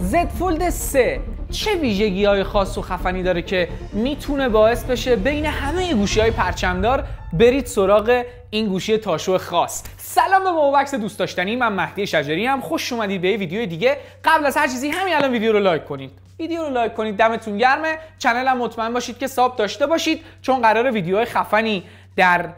Z فولد 3 چه ویژگی های خاص و خفنی داره که میتونه باعث بشه بین همه گوشی های پرچمدار برید سراغ این گوشی تاشو خاص سلام به موبکس دوست داشتنی من مهدی شجری هم خوش اومدید به یه ویدیو دیگه قبل از هر چیزی همین الان ویدیو رو لایک کنید ویدیو رو لایک کنید دمتون گرمه هم مطمئن باشید که ساب داشته باشید چون قرار ویدیوهای خفنی در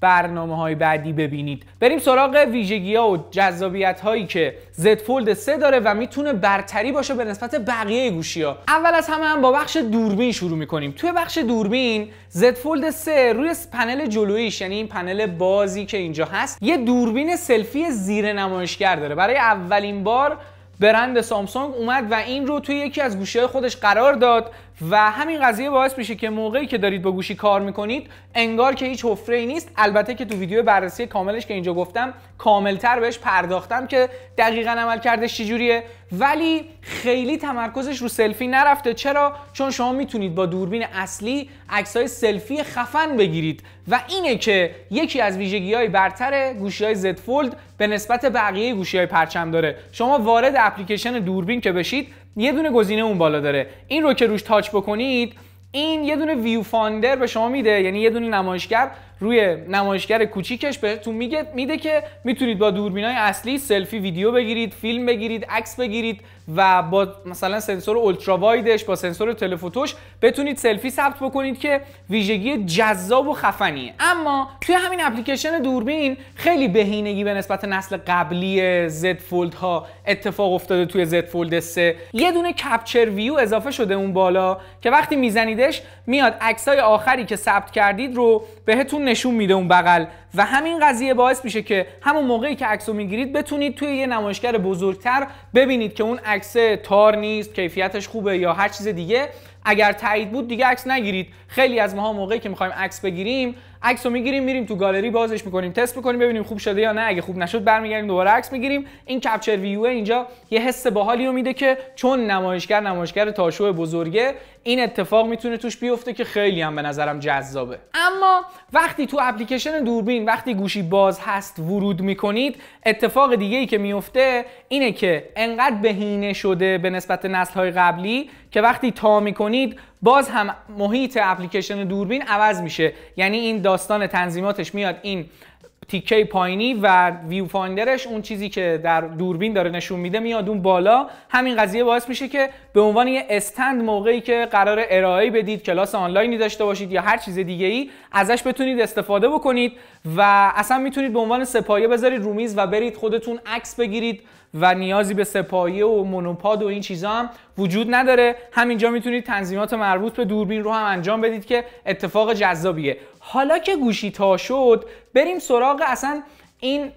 برنامه های بعدی ببینید بریم سراغ ویژگی ها و جذابیت هایی که زد فولد 3 داره و میتونه برتری باشه به نسبت بقیه گوشی ها اول از همه هم با بخش دوربین شروع میکنیم توی بخش دوربین زد فولد 3 روی پنل جلویش یعنی این پنل بازی که اینجا هست یه دوربین سلفی زیر نمایشگر داره برای اولین بار برند سامسونگ اومد و این رو توی یکی از گوشی خودش قرار داد و همین قضیه باعث میشه که موقعی که دارید با گوشی کار میکنید انگار که هیچ حفره ای نیست البته که تو ویدیو بررسی کاملش که اینجا گفتم کاملتر بهش پرداختم که دقیقا عمل کردش چجوریه ولی خیلی تمرکزش رو سلفی نرفته چرا چون شما میتونید با دوربین اصلی عکسای سلفی خفن بگیرید و اینه که یکی از ویژگی های برتر گوشی های زد فولد به نسبت بقیه گوشی های پرچم داره شما وارد اپلیکیشن دوربین که بشید یه دونه گزینه اون بالا داره این رو که روش تاچ بکنید این یه دونه ویو فاندر به شما میده یعنی یه دونه نمایشگر روی نمایشگر کوچیکش بهتون میگه میده که میتونید با دوربینای اصلی سلفی ویدیو بگیرید فیلم بگیرید عکس بگیرید و با مثلا سنسور اولترا وایدش با سنسور تلفوتوش بتونید سلفی ثبت بکنید که ویژگی جذاب و خفنیه اما توی همین اپلیکیشن دوربین خیلی بهینگی به نسبت نسل قبلی زد فولد ها اتفاق افتاده توی زد فولد 3 یه دونه کپچر ویو اضافه شده اون بالا که وقتی میزنیدش میاد عکسای آخری که ثبت کردید رو بهتون نشون میده اون بغل و همین قضیه باعث میشه که همون موقعی که عکسو میگیرید بتونید توی یه نمایشگر بزرگتر ببینید که اون عکس تار نیست کیفیتش خوبه یا هر چیز دیگه اگر تایید بود دیگه عکس نگیرید خیلی از ماها موقعی که میخوایم عکس بگیریم عکس رو میگیریم میریم تو گالری بازش میکنیم تست میکنیم ببینیم خوب شده یا نه اگه خوب نشد برمیگردیم دوباره عکس میگیریم این کپچر ویو اینجا یه حس باحالی رو میده که چون نمایشگر نمایشگر تاشو بزرگه این اتفاق میتونه توش بیفته که خیلی هم به نظرم جذابه اما وقتی تو اپلیکیشن دوربین وقتی گوشی باز هست ورود میکنید اتفاق دیگه ای که میفته اینه که انقدر بهینه شده به نسبت نسل های قبلی که وقتی تا میکنید باز هم محیط اپلیکیشن دوربین عوض میشه یعنی این داستان تنظیماتش میاد این تیکه پایینی و ویو فایندرش اون چیزی که در دوربین داره نشون میده میاد اون بالا همین قضیه باعث میشه که به عنوان یه استند موقعی که قرار ارائه بدید کلاس آنلاینی داشته باشید یا هر چیز دیگه ای ازش بتونید استفاده بکنید و اصلا میتونید به عنوان سپایه بذارید رومیز و برید خودتون عکس بگیرید و نیازی به سپایه و مونوپاد و این چیزا هم وجود نداره همینجا میتونید تنظیمات مربوط به دوربین رو هم انجام بدید که اتفاق جذابیه حالا که گوشی تا شد بریم سراغ اصلا این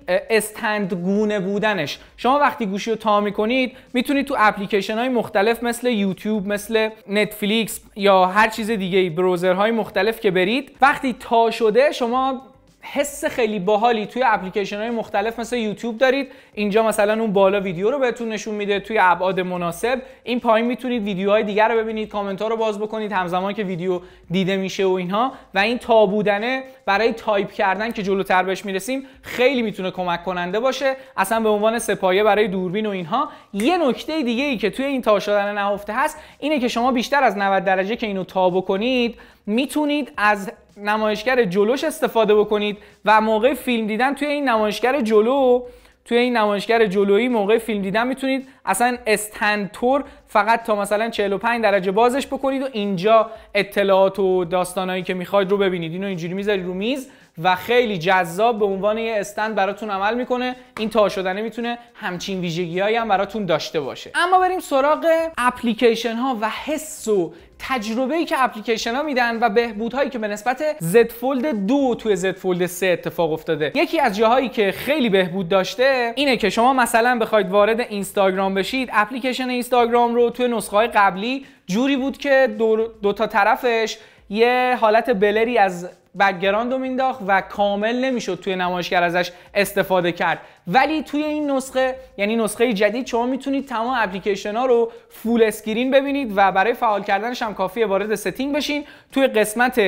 گونه بودنش شما وقتی گوشی رو تا میکنید میتونید تو اپلیکیشن های مختلف مثل یوتیوب مثل نتفلیکس یا هر چیز دیگه های مختلف که برید وقتی تا شده شما حس خیلی باحالی توی اپلیکیشن های مختلف مثل یوتیوب دارید اینجا مثلا اون بالا ویدیو رو بهتون نشون میده توی ابعاد مناسب این پایین میتونید ویدیوهای دیگر رو ببینید کامنت ها رو باز بکنید همزمان که ویدیو دیده میشه و اینها و این تابودنه برای تایپ کردن که جلوتر بهش میرسیم خیلی میتونه کمک کننده باشه اصلا به عنوان سپایه برای دوربین و اینها یه نکته دیگه ای که توی این تا شدن نهفته هست اینه که شما بیشتر از 90 درجه که اینو تاب کنید، میتونید از نمایشگر جلوش استفاده بکنید و موقع فیلم دیدن توی این نمایشگر جلو توی این نمایشگر جلویی موقع فیلم دیدن میتونید اصلا استنتور فقط تا مثلا 45 درجه بازش بکنید و اینجا اطلاعات و داستانایی که میخواید رو ببینید اینو اینجوری میذارید رو میز و خیلی جذاب به عنوان یه استند براتون عمل میکنه این تا شدنه میتونه همچین هایی هم براتون داشته باشه اما بریم سراغ اپلیکیشن ها و حس و تجربه ای که اپلیکیشن ها میدن و هایی که به نسبت Z Fold 2 توی زد فولد 3 اتفاق افتاده یکی از جاهایی که خیلی بهبود داشته اینه که شما مثلا بخواید وارد اینستاگرام بشید اپلیکیشن اینستاگرام رو توی نسخه های قبلی جوری بود که دو, دو تا طرفش یه حالت بلری از بکگراند رو مینداخت و کامل نمیشد توی نمایشگر ازش استفاده کرد ولی توی این نسخه یعنی نسخه جدید شما میتونید تمام اپلیکیشن ها رو فول اسکرین ببینید و برای فعال کردنش هم کافیه وارد ستینگ بشین توی قسمت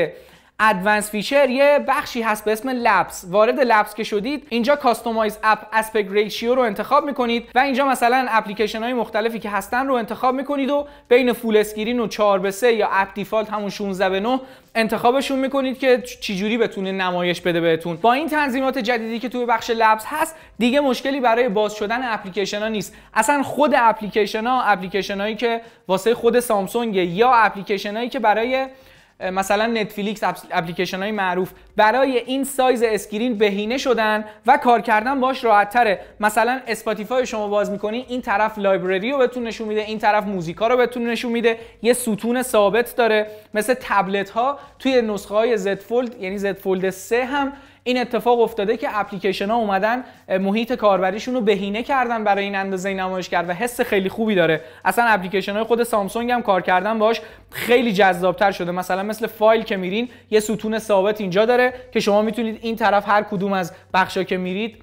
ادوانس فیچر یه بخشی هست به اسم لپس وارد لپس که شدید اینجا کاستومایز اپ اسپکت ریشیو رو انتخاب میکنید و اینجا مثلا اپلیکیشن های مختلفی که هستن رو انتخاب میکنید و بین فول اسکرین و 4 به 3 یا اپ دیفالت همون 16 به 9 انتخابشون میکنید که چجوری بتونه نمایش بده بهتون با این تنظیمات جدیدی که توی بخش لبس هست دیگه مشکلی برای باز شدن اپلیکیشن ها نیست اصلا خود اپلیکیشن ها اپلیکیشن هایی که واسه خود سامسونگ یا اپلیکیشن هایی که برای مثلا نتفلیکس اپلیکیشن های معروف برای این سایز اسکرین بهینه شدن و کار کردن باش راحت تره مثلا اسپاتیفای شما باز میکنی این طرف لایبرری رو بهتون نشون میده این طرف موزیکا رو بهتون نشون میده یه ستون ثابت داره مثل تبلت ها توی نسخه های زد فولد یعنی زد فولد 3 هم این اتفاق افتاده که اپلیکیشن ها اومدن محیط کاربریشون رو بهینه کردن برای این اندازه نمایش کرد و حس خیلی خوبی داره اصلا اپلیکیشن های خود سامسونگ هم کار کردن باش خیلی جذابتر شده مثلا مثل فایل که میرین یه ستون ثابت اینجا داره که شما میتونید این طرف هر کدوم از بخشا که میرید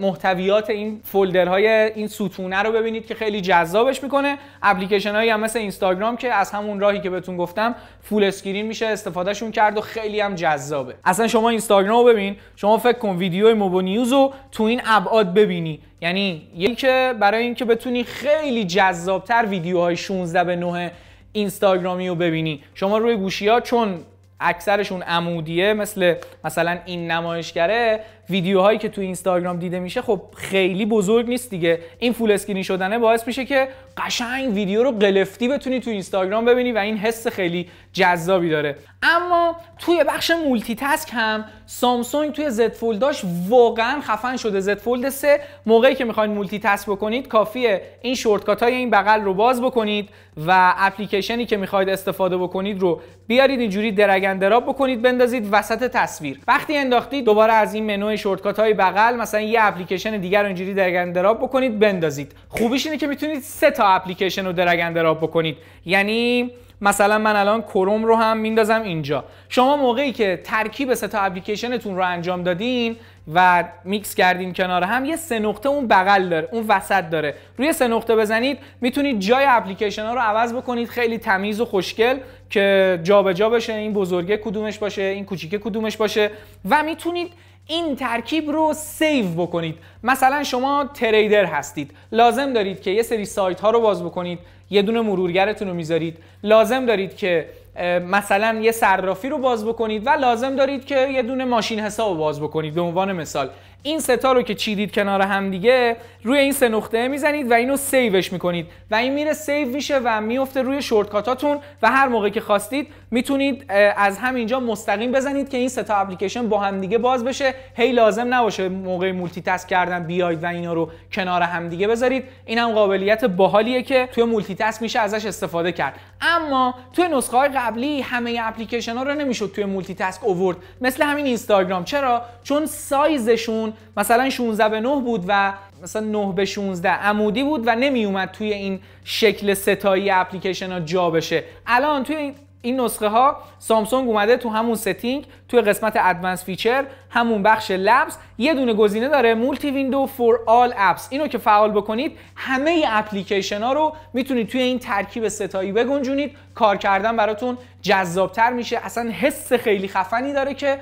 محتویات این فولدرهای این ستونه رو ببینید که خیلی جذابش میکنه اپلیکیشن هایی هم مثل اینستاگرام که از همون راهی که بهتون گفتم فول اسکرین میشه استفادهشون کرد و خیلی هم جذابه اصلا شما اینستاگرام رو ببین شما فکر کن ویدیو موبو نیوز رو تو این ابعاد ببینی یعنی یکی که برای اینکه بتونی خیلی جذابتر ویدیوهای 16 به 9 اینستاگرامی رو ببینی شما روی گوشی ها چون اکثرشون عمودیه مثل مثلا این نمایشگره ویدیوهایی که تو اینستاگرام دیده میشه خب خیلی بزرگ نیست دیگه این فول اسکرین شدنه باعث میشه که قشنگ ویدیو رو قلفتی بتونی تو اینستاگرام ببینی و این حس خیلی جذابی داره اما توی بخش مولتی تاسک هم سامسونگ توی زد فولداش واقعا خفن شده زد فولد 3 موقعی که میخواین مولتی تاسک بکنید کافیه این شورتکات های این بغل رو باز بکنید و اپلیکیشنی که میخواید استفاده بکنید رو بیارید اینجوری درگندراب بکنید بندازید وسط تصویر وقتی انداختی دوباره از این منو شورتکات های بغل مثلا یه اپلیکیشن دیگر رو اینجوری درگ دراب بکنید بندازید خوبیش اینه که میتونید سه تا اپلیکیشن رو درگ دراب بکنید یعنی مثلا من الان کروم رو هم میندازم اینجا شما موقعی که ترکیب سه تا اپلیکیشنتون رو انجام دادین و میکس کردین کنار هم یه سه نقطه اون بغل داره اون وسط داره روی سه نقطه بزنید میتونید جای اپلیکیشن ها رو عوض بکنید خیلی تمیز و خوشگل که جابجا جا بشه این بزرگه کدومش باشه این کوچیکه کدومش باشه و میتونید این ترکیب رو سیو بکنید مثلا شما تریدر هستید لازم دارید که یه سری سایت ها رو باز بکنید یه دونه مرورگرتون رو میذارید لازم دارید که مثلا یه صرافی رو باز بکنید و لازم دارید که یه دونه ماشین حساب رو باز بکنید به عنوان مثال این ستا رو که چیدید کنار هم دیگه روی این سه نقطه میزنید و اینو سیوش میکنید و این میره سیو میشه و میفته روی شورتکاتاتون و هر موقع که خواستید میتونید از همینجا مستقیم بزنید که این ستا اپلیکیشن با هم دیگه باز بشه هی لازم نباشه موقع مولتی تاسک کردن بیاید و اینا رو کنار هم دیگه بذارید این هم قابلیت باحالیه که توی مولتی تاسک میشه ازش استفاده کرد اما توی نسخه های قبلی همه اپلیکیشن ها رو نمیشد توی مولتی تاسک اوورد مثل همین اینستاگرام چرا چون سایزشون مثلا 16 به 9 بود و مثلا 9 به 16 عمودی بود و نمی اومد توی این شکل ستایی اپلیکیشن ها جا بشه الان توی این این نسخه ها سامسونگ اومده تو همون ستینگ توی قسمت ادوانس فیچر همون بخش لبس یه دونه گزینه داره مولتی ویندو فور آل اپس اینو که فعال بکنید همه اپلیکیشن ها رو میتونید توی این ترکیب ستایی بگنجونید کار کردن براتون جذابتر میشه اصلا حس خیلی خفنی داره که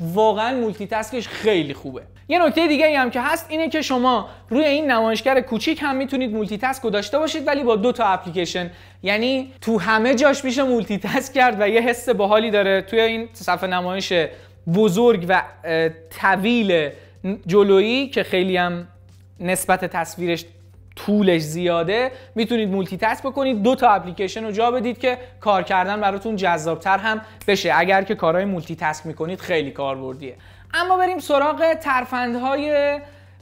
واقعا مولتی تسکش خیلی خوبه یه نکته دیگه ای هم که هست اینه که شما روی این نمایشگر کوچیک هم میتونید مولتی تسک رو داشته باشید ولی با دو تا اپلیکیشن یعنی تو همه جاش میشه مولتی تسک کرد و یه حس باحالی داره توی این صفحه نمایش بزرگ و طویل جلویی که خیلی هم نسبت تصویرش طولش زیاده میتونید مولتی تاسک بکنید دو تا اپلیکیشن رو جا بدید که کار کردن براتون جذابتر هم بشه اگر که کارهای مولتی تاسک میکنید خیلی کاربردیه اما بریم سراغ ترفندهای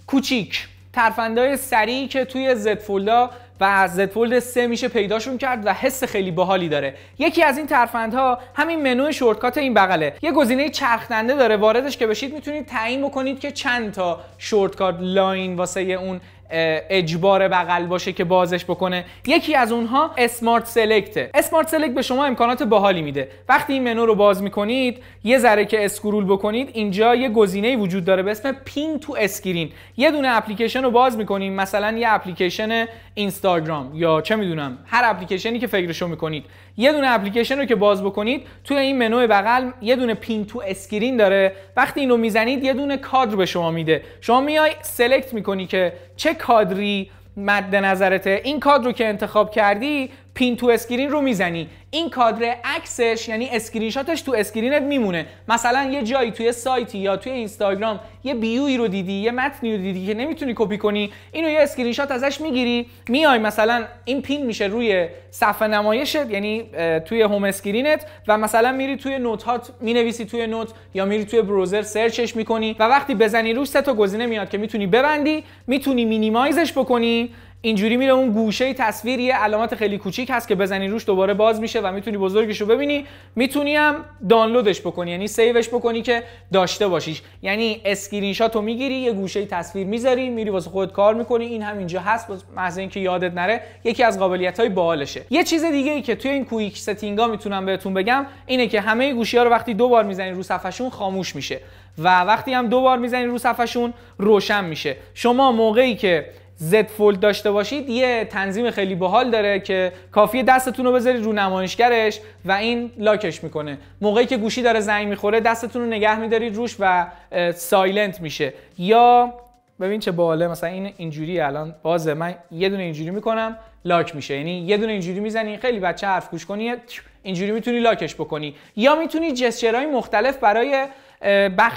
کوچیک ترفندهای سریع که توی زد فولدا و زد فولد 3 میشه پیداشون کرد و حس خیلی باحالی داره یکی از این ترفندها همین منو شورتکات این بغله یه گزینه چرخنده داره واردش که بشید میتونید تعیین بکنید که چند تا شورتکات لاین واسه اون اجبار بغل باشه که بازش بکنه یکی از اونها اسمارت سلکت اسمارت سلکت به شما امکانات باحالی میده وقتی این منو رو باز میکنید یه ذره که اسکرول بکنید اینجا یه گزینه وجود داره به اسم پین تو اسکرین یه دونه اپلیکیشن رو باز میکنیم مثلا یه اپلیکیشن اینستاگرام یا چه میدونم هر اپلیکیشنی که فکرشو میکنید یه دونه اپلیکیشن رو که باز بکنید توی این منوی بغل یه دونه پین تو اسکرین داره وقتی اینو میزنید یه دونه کادر به شما میده شما میای سلکت میکنی که چه کادری مد نظرته این کادر رو که انتخاب کردی پین تو اسکرین رو میزنی این کادر عکسش یعنی اسکرین شاتش تو اسکرینت میمونه مثلا یه جایی توی سایتی یا توی اینستاگرام یه بیوی رو دیدی یه متنی رو دیدی که نمیتونی کپی کنی اینو یه اسکرین شات ازش میگیری میای مثلا این پین میشه روی صفحه نمایشت یعنی توی هوم اسکرینت و مثلا میری توی نوت هات مینویسی توی نوت یا میری توی بروزر سرچش میکنی و وقتی بزنی روش سه تا گزینه میاد که میتونی ببندی میتونی مینیمایزش بکنی اینجوری میره اون گوشه تصویر یه علامت خیلی کوچیک هست که بزنی روش دوباره باز میشه و میتونی بزرگش رو ببینی میتونی هم دانلودش بکنی یعنی سیوش بکنی که داشته باشیش یعنی اسکرین شاتو رو میگیری یه گوشه تصویر میذاری میری واسه خودت کار میکنی این هم اینجا هست محض اینکه یادت نره یکی از قابلیت های باحالشه یه چیز دیگه ای که توی این کویک ستینگا میتونم بهتون بگم اینه که همه گوشی ها رو وقتی دو بار میزنی رو صفحشون خاموش میشه و وقتی هم دو بار میزنی رو صفحشون روشن میشه شما موقعی که Z فولد داشته باشید یه تنظیم خیلی باحال داره که کافیه دستتون رو بذارید رو نمایشگرش و این لاکش میکنه موقعی که گوشی داره زنگ میخوره دستتون رو نگه میدارید روش و سایلنت میشه یا ببین چه باله مثلا این اینجوری الان بازه من یه دونه اینجوری میکنم لاک میشه یعنی یه دونه اینجوری میزنی خیلی بچه حرف گوش کنی اینجوری میتونی لاکش بکنی یا میتونی جسچرهای مختلف برای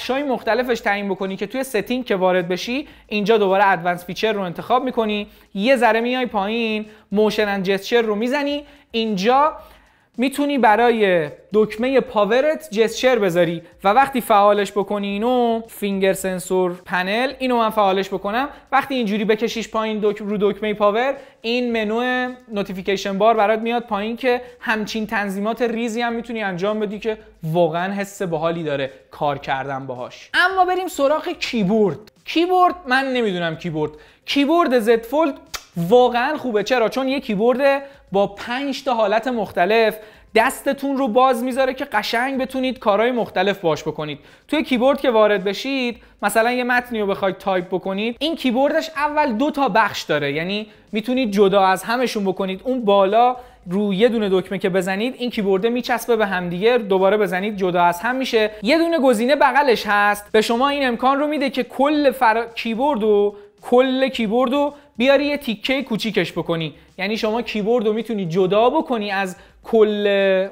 های مختلفش تعیین بکنی که توی ستینگ که وارد بشی اینجا دوباره ادوانس فیچر رو انتخاب میکنی یه ذره میای پایین موشن اند جسچر رو میزنی اینجا میتونی برای دکمه پاورت جسچر بذاری و وقتی فعالش بکنی اینو فینگر سنسور پنل اینو من فعالش بکنم وقتی اینجوری بکشیش پایین دک... رو دکمه پاور این منو نوتیفیکیشن بار برات میاد پایین که همچین تنظیمات ریزی هم میتونی انجام بدی که واقعا حس باحالی داره کار کردن باهاش اما بریم سراغ کیبورد کیبورد من نمیدونم کیبورد کیبورد زد فولد واقعا خوبه چرا چون یه کیبورد با 5 تا حالت مختلف دستتون رو باز میذاره که قشنگ بتونید کارهای مختلف باش بکنید توی کیبورد که وارد بشید مثلا یه متنی رو بخواید تایپ بکنید این کیبوردش اول دو تا بخش داره یعنی میتونید جدا از همشون بکنید اون بالا رو یه دونه دکمه که بزنید این کیبورده میچسبه به همدیگه دوباره بزنید جدا از هم میشه یه دونه گزینه بغلش هست به شما این امکان رو میده که کل فر... و کل کیبورد رو بیاری یه تیکه کوچیکش بکنی یعنی شما کیبورد رو میتونی جدا بکنی از کل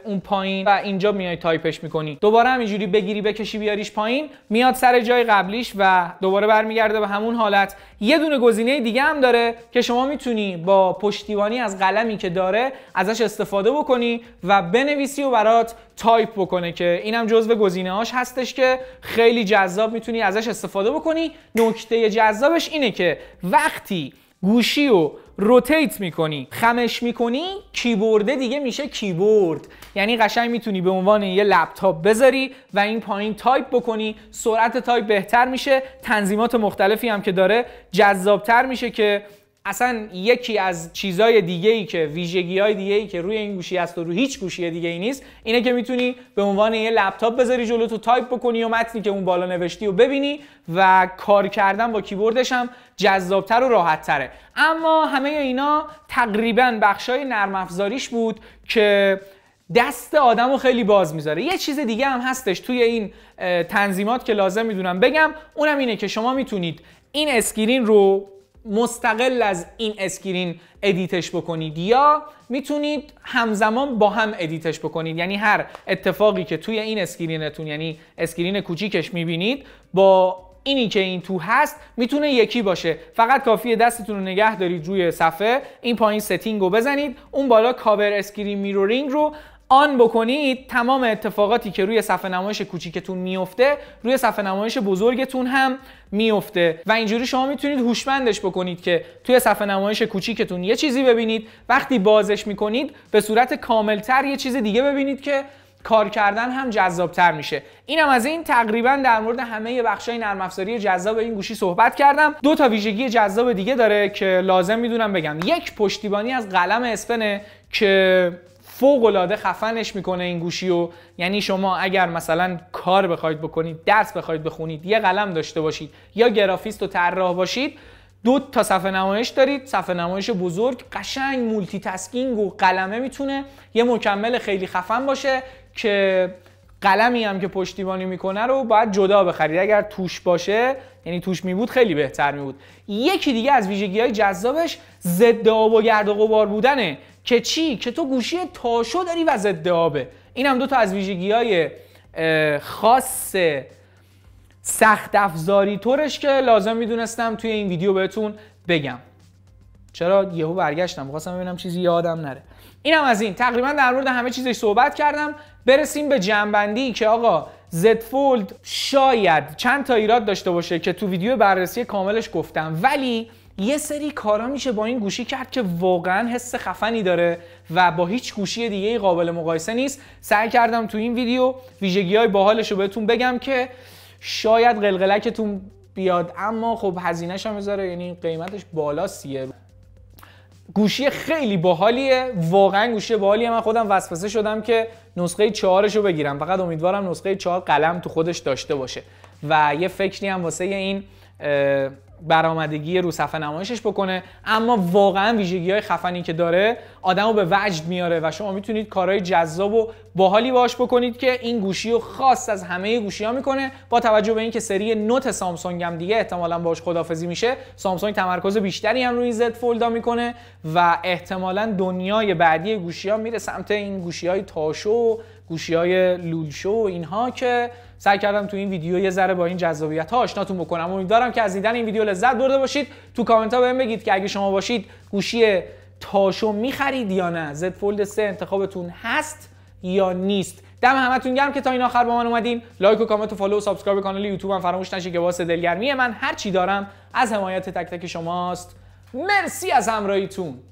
اون پایین و اینجا میای تایپش میکنی دوباره همینجوری بگیری بکشی بیاریش پایین میاد سر جای قبلیش و دوباره برمیگرده به همون حالت یه دونه گزینه دیگه هم داره که شما میتونی با پشتیبانی از قلمی که داره ازش استفاده بکنی و بنویسی و برات تایپ بکنه که اینم جزو گزینه هاش هستش که خیلی جذاب میتونی ازش استفاده بکنی نکته جذابش اینه که وقتی گوشی رو روتیت میکنی خمش میکنی کیبورده دیگه میشه کیبورد یعنی قشنگ میتونی به عنوان یه لپتاپ بذاری و این پایین تایپ بکنی سرعت تایپ بهتر میشه تنظیمات مختلفی هم که داره جذابتر میشه که اصلا یکی از چیزای دیگه ای که ویژگی های دیگه ای که روی این گوشی هست و روی هیچ گوشی دیگه ای نیست اینه که میتونی به عنوان یه لپتاپ بذاری جلو تو تایپ بکنی و متنی که اون بالا نوشتی و ببینی و کار کردن با کیبوردش هم جذابتر و راحتتره اما همه اینا تقریبا بخشای نرم افزاریش بود که دست آدم رو خیلی باز میذاره یه چیز دیگه هم هستش توی این تنظیمات که لازم میدونم بگم اونم اینه که شما میتونید این اسکرین رو مستقل از این اسکرین ادیتش بکنید یا میتونید همزمان با هم ادیتش بکنید یعنی هر اتفاقی که توی این اسکرینتون یعنی اسکرین کوچیکش میبینید با اینی که این تو هست میتونه یکی باشه فقط کافیه دستتون رو نگه دارید روی صفحه این پایین ستینگ رو بزنید اون بالا کابر اسکرین میرورینگ رو آن بکنید تمام اتفاقاتی که روی صفحه نمایش کوچیکتون میفته روی صفحه نمایش بزرگتون هم میفته و اینجوری شما میتونید هوشمندش بکنید که توی صفحه نمایش کوچیکتون یه چیزی ببینید وقتی بازش میکنید به صورت کاملتر یه چیز دیگه ببینید که کار کردن هم جذابتر میشه اینم از این تقریبا در مورد همه بخشای نرم افزاری جذاب این گوشی صحبت کردم دو تا ویژگی جذاب دیگه داره که لازم میدونم بگم یک پشتیبانی از قلم اسپنه که فوق العاده خفنش میکنه این گوشی و یعنی شما اگر مثلا کار بخواید بکنید درس بخواید بخونید یه قلم داشته باشید یا گرافیست و طراح باشید دو تا صفحه نمایش دارید صفحه نمایش بزرگ قشنگ مولتی تسکینگ و قلمه میتونه یه مکمل خیلی خفن باشه که قلمی هم که پشتیبانی میکنه رو باید جدا بخرید اگر توش باشه یعنی توش میبود خیلی بهتر میبود یکی دیگه از ویژگی های جذابش ضد آب و گرد و غبار بودنه که چی که تو گوشی تاشو داری و ضد آبه این هم دو تا از ویژگی های خاص سخت افزاری طورش که لازم میدونستم توی این ویدیو بهتون بگم چرا یهو برگشتم خواستم ببینم چیزی یادم نره اینم از این تقریبا در مورد همه چیزش صحبت کردم برسیم به جنبندی که آقا زد فولد شاید چند تا ایراد داشته باشه که تو ویدیو بررسی کاملش گفتم ولی یه سری کارا میشه با این گوشی کرد که واقعا حس خفنی داره و با هیچ گوشی دیگه قابل مقایسه نیست سعی کردم تو این ویدیو ویژگی های باحالش رو بهتون بگم که شاید قلقلکتون بیاد اما خب هزینهش هم بذاره یعنی قیمتش بالا سیه گوشی خیلی باحالیه واقعا گوشی باحالیه من خودم وسوسه شدم که نسخه 4 رو بگیرم فقط امیدوارم نسخه 4 قلم تو خودش داشته باشه و یه فکری هم واسه این برآمدگی رو صفحه نمایشش بکنه اما واقعا ویژگی های خفنی که داره آدم رو به وجد میاره و شما میتونید کارهای جذاب و باحالی باش بکنید که این گوشی رو خاص از همه گوشی ها میکنه با توجه به اینکه سری نوت سامسونگ هم دیگه احتمالا باش خدافزی میشه سامسونگ تمرکز بیشتری هم روی زد فولدا میکنه و احتمالا دنیای بعدی گوشی ها میره سمت این گوشی های تاشو گوشی های لولشو اینها که سعی کردم تو این ویدیو یه ذره با این جذابیت ها آشناتون بکنم امیدوارم که از دیدن این ویدیو لذت برده باشید تو کامنت ها بهم بگید که اگه شما باشید گوشی تاشو میخرید یا نه زد فولد 3 انتخابتون هست یا نیست دم همتون گرم که تا این آخر با من اومدین لایک و کامنت و فالو و سابسکرایب کانال هم فراموش نشه که واسه دلگرمی من هر چی دارم از حمایت تک تک شماست مرسی از همراهیتون